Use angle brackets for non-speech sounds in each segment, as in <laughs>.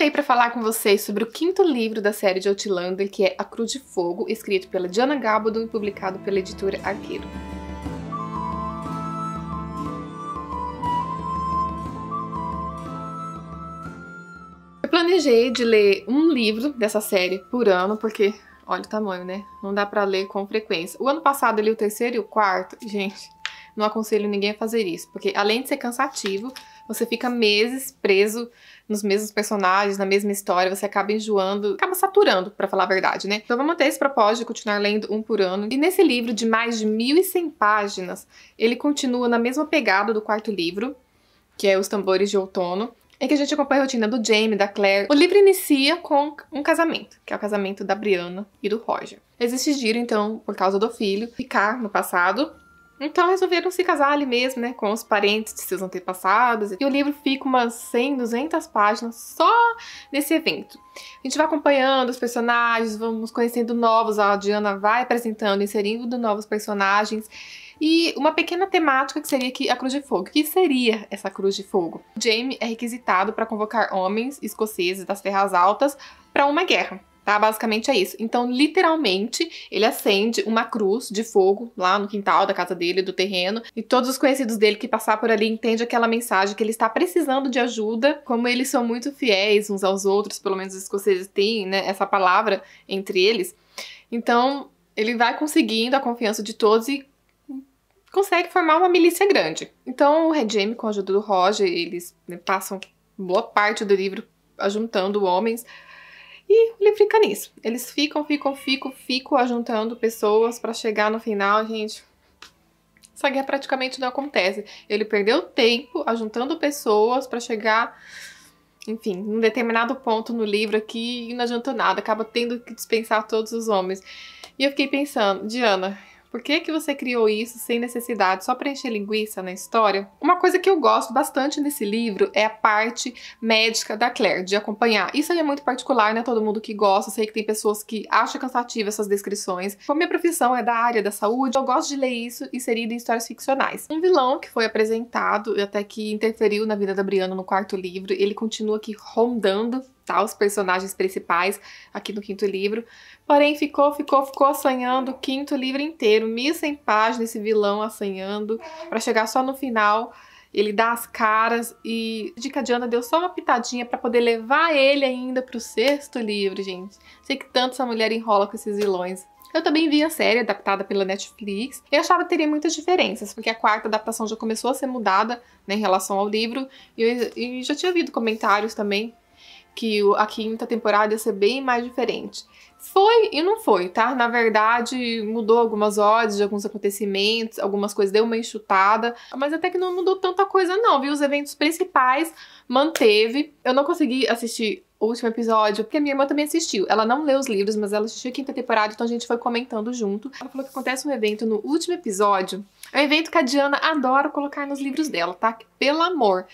voltei para falar com vocês sobre o quinto livro da série de Outlander, que é A Cruz de Fogo, escrito pela Diana Gabaldon e publicado pela editora Argueiro. Eu planejei de ler um livro dessa série por ano, porque olha o tamanho, né? Não dá para ler com frequência. O ano passado eu li o terceiro e o quarto, gente, não aconselho ninguém a fazer isso, porque além de ser cansativo, você fica meses preso nos mesmos personagens, na mesma história, você acaba enjoando, acaba saturando, para falar a verdade, né? Então vamos manter esse propósito de continuar lendo um por ano. E nesse livro de mais de 1.100 páginas, ele continua na mesma pegada do quarto livro, que é Os Tambores de Outono, em que a gente acompanha a rotina do Jamie, da Claire. O livro inicia com um casamento, que é o casamento da Brianna e do Roger. Eles decidiram, então, por causa do filho, ficar no passado então resolveram se casar ali mesmo, né, com os parentes de seus antepassados. E o livro fica umas 100, 200 páginas só nesse evento. A gente vai acompanhando os personagens, vamos conhecendo novos, a Diana vai apresentando, inserindo novos personagens. E uma pequena temática que seria que a Cruz de Fogo. O que seria essa Cruz de Fogo? Jamie é requisitado para convocar homens escoceses das terras altas para uma guerra. Tá? Basicamente é isso. Então, literalmente, ele acende uma cruz de fogo lá no quintal da casa dele, do terreno, e todos os conhecidos dele que passar por ali entendem aquela mensagem que ele está precisando de ajuda. Como eles são muito fiéis uns aos outros, pelo menos os escoceses têm né, essa palavra entre eles. Então, ele vai conseguindo a confiança de todos e consegue formar uma milícia grande. Então, o Red Jamie, com a ajuda do Roger, eles né, passam boa parte do livro juntando homens e ele fica nisso. Eles ficam, ficam, ficam, ficam ajuntando pessoas para chegar no final, gente. Essa guerra é praticamente não acontece. Ele perdeu tempo ajuntando pessoas para chegar, enfim, num determinado ponto no livro aqui e não adiantou nada. Acaba tendo que dispensar todos os homens. E eu fiquei pensando, Diana, por que, que você criou isso sem necessidade, só para encher linguiça na história? Uma coisa que eu gosto bastante nesse livro é a parte médica da Claire, de acompanhar. Isso é muito particular, né? Todo mundo que gosta, sei que tem pessoas que acham cansativo essas descrições. Como minha profissão é da área da saúde, eu gosto de ler isso inserido em histórias ficcionais. Um vilão que foi apresentado e até que interferiu na vida da Brianna no quarto livro, ele continua aqui rondando tá? Os personagens principais aqui no quinto livro. Porém, ficou, ficou, ficou assanhando o quinto livro inteiro, mil sem páginas, esse vilão assanhando, para chegar só no final. Ele dá as caras e Dica Diana deu só uma pitadinha para poder levar ele ainda pro sexto livro, gente. Sei que tanto essa mulher enrola com esses vilões. Eu também vi a série adaptada pela Netflix e achava que teria muitas diferenças, porque a quarta adaptação já começou a ser mudada né, em relação ao livro e, eu, e já tinha ouvido comentários também que a quinta temporada ia ser bem mais diferente. Foi e não foi, tá? Na verdade, mudou algumas odds de alguns acontecimentos, algumas coisas deu uma enxutada, mas até que não mudou tanta coisa, não, viu? Os eventos principais manteve. Eu não consegui assistir o último episódio, porque a minha irmã também assistiu. Ela não leu os livros, mas ela assistiu a quinta temporada, então a gente foi comentando junto. Ela falou que acontece um evento no último episódio. É um evento que a Diana adora colocar nos livros dela, tá? Pelo amor.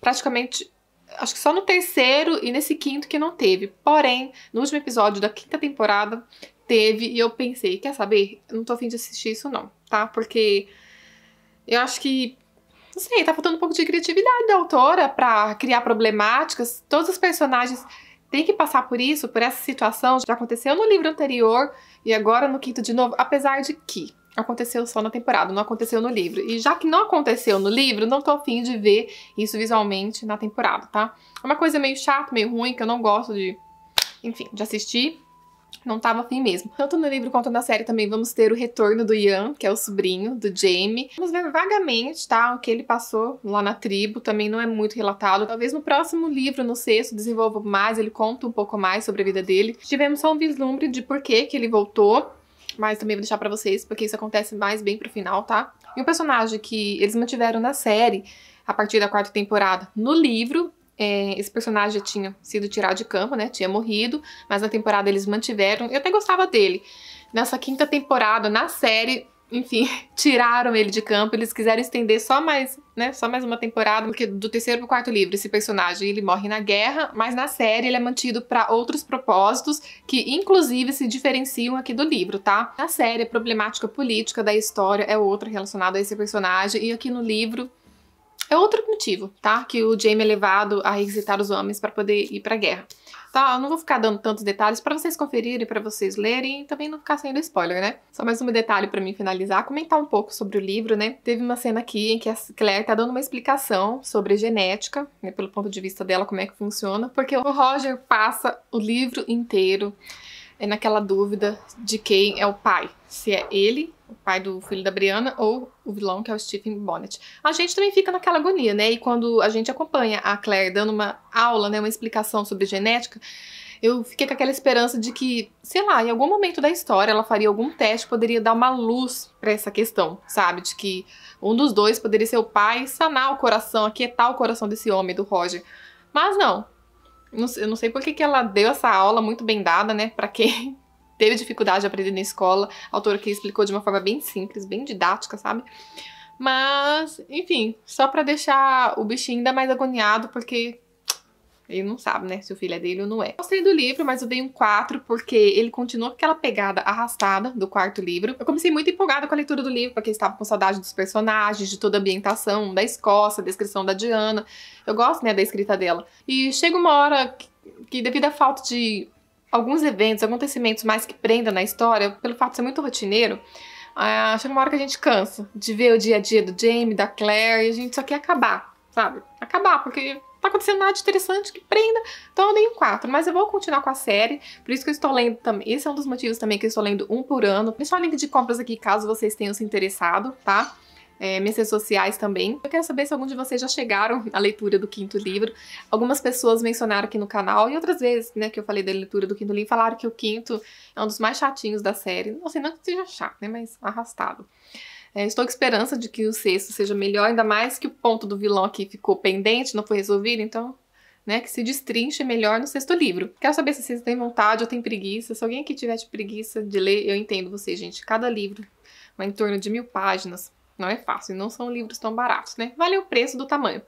Praticamente acho que só no terceiro e nesse quinto que não teve. Porém, no último episódio da quinta temporada teve e eu pensei, quer saber? Eu não tô afim de assistir isso não, tá? Porque eu acho que não sei, tá faltando um pouco de criatividade da autora para criar problemáticas. Todos os personagens têm que passar por isso, por essa situação. Já aconteceu no livro anterior e agora no quinto de novo, apesar de que aconteceu só na temporada, não aconteceu no livro. E já que não aconteceu no livro, não tô afim de ver isso visualmente na temporada, tá? É uma coisa meio chata, meio ruim, que eu não gosto de, enfim, de assistir. Não tava afim mesmo. Tanto no livro quanto na série também vamos ter o retorno do Ian, que é o sobrinho do Jamie. Vamos ver vagamente, tá? O que ele passou lá na tribo também não é muito relatado. Talvez no próximo livro, no sexto, desenvolva mais, ele conta um pouco mais sobre a vida dele. Tivemos só um vislumbre de por que, que ele voltou mas também vou deixar para vocês, porque isso acontece mais bem pro final, tá? E um personagem que eles mantiveram na série, a partir da quarta temporada, no livro, é, esse personagem já tinha sido tirado de campo, né? Tinha morrido, mas na temporada eles mantiveram. Eu até gostava dele. Nessa quinta temporada, na série, enfim, <laughs> tiraram ele de campo, eles quiseram estender só mais, né, só mais uma temporada, porque do terceiro pro quarto livro esse personagem, ele morre na guerra, mas na série ele é mantido para outros propósitos que inclusive se diferenciam aqui do livro, tá? Na série a problemática política da história é outra relacionada a esse personagem e aqui no livro é outro motivo, tá? Que o Jaime é levado a requisitar os homens para poder ir para a guerra. Tá, eu não vou ficar dando tantos detalhes para vocês conferirem, para vocês lerem e também não ficar saindo spoiler, né? Só mais um detalhe para mim finalizar, comentar um pouco sobre o livro, né? Teve uma cena aqui em que a Claire tá dando uma explicação sobre genética, né, pelo ponto de vista dela, como é que funciona, porque o Roger passa o livro inteiro é, naquela dúvida de quem é o pai, se é ele o pai do filho da Brianna, ou o vilão, que é o Stephen Bonnet. A gente também fica naquela agonia, né? E quando a gente acompanha a Claire dando uma aula, né, uma explicação sobre genética, eu fiquei com aquela esperança de que, sei lá, em algum momento da história ela faria algum teste, poderia dar uma luz para essa questão, sabe? De que um dos dois poderia ser o pai e sanar o coração, aquietar o coração desse homem, do Roger. Mas não. Eu não sei por que, que ela deu essa aula muito bem dada, né? Pra quem teve dificuldade de aprender na escola. A autora que explicou de uma forma bem simples, bem didática, sabe? Mas, enfim, só para deixar o bichinho ainda mais agoniado, porque ele não sabe, né, se o filho é dele ou não é. Gostei do livro, mas eu dei um 4 porque ele continua com aquela pegada arrastada do quarto livro. Eu comecei muito empolgada com a leitura do livro, porque estava com saudade dos personagens, de toda a ambientação, da Escócia, a descrição da Diana. Eu gosto, né, da escrita dela. E chega uma hora que, que devido à falta de alguns eventos, acontecimentos mais que prendam na história, pelo fato de ser muito rotineiro, ah, chega uma hora que a gente cansa de ver o dia a dia do Jamie, da Claire, e a gente só quer acabar, sabe? Acabar, porque tá acontecendo nada de interessante que prenda. Então eu dei um 4, mas eu vou continuar com a série, por isso que eu estou lendo também. Esse é um dos motivos também que eu estou lendo um por ano. Deixar o link de compras aqui caso vocês tenham se interessado, tá? é, sociais também. Eu quero saber se algum de vocês já chegaram à leitura do quinto livro. Algumas pessoas mencionaram aqui no canal e outras vezes, né, que eu falei da leitura do quinto livro, falaram que o quinto é um dos mais chatinhos da série. Não sei, não é que seja chato, né, mas arrastado. É, estou com esperança de que o sexto seja melhor, ainda mais que o ponto do vilão aqui ficou pendente, não foi resolvido, então né, que se destrinche melhor no sexto livro. Quero saber se vocês têm vontade ou têm preguiça. Se alguém aqui tiver de preguiça de ler, eu entendo vocês, gente. Cada livro vai em torno de mil páginas não é fácil, não são livros tão baratos, né? Vale o preço do tamanho.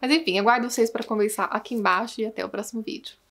Mas enfim, aguardo vocês para conversar aqui embaixo e até o próximo vídeo.